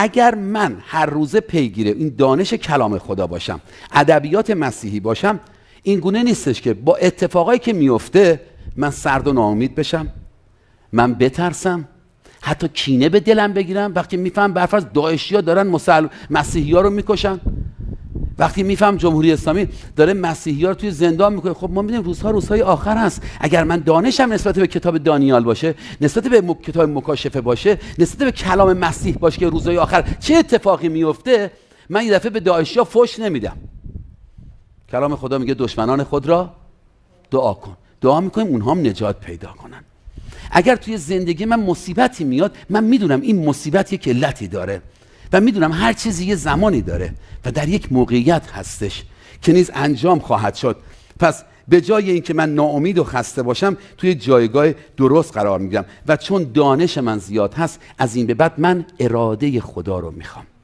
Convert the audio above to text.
اگر من هر روزه پیگیره این دانش کلام خدا باشم ادبیات مسیحی باشم این گونه نیستش که با اتفاقایی که میفته من سرد و ناامید بشم من بترسم حتی کینه به دلم بگیرم وقتی میفهم برفرض داعشی ها دارن مسل... مسیحی رو میکشن وقتی میفهم جمهوری اسلامی داره مسیحی ها رو توی زندان میکنه خب ما میدونیم روزها روزهای آخر هست اگر من دانشم نسبت به کتاب دانیال باشه نسبت به کتاب مکاشفه باشه نسبت به کلام مسیح باشه که روزهای آخر چه اتفاقی میفته من یه دفعه به ها فش نمیدم کلام خدا میگه دشمنان خود را دعا کن دعا میکنیم اونها هم نجات پیدا کنن اگر توی زندگی من مصیبتی میاد من میدونم این مصیبت یک علتی داره و میدونم هر چیزی یه زمانی داره و در یک موقعیت هستش که نیز انجام خواهد شد پس به جای اینکه من ناامید و خسته باشم توی جایگاه درست قرار میگم و چون دانش من زیاد هست از این به بعد من اراده خدا رو میخوام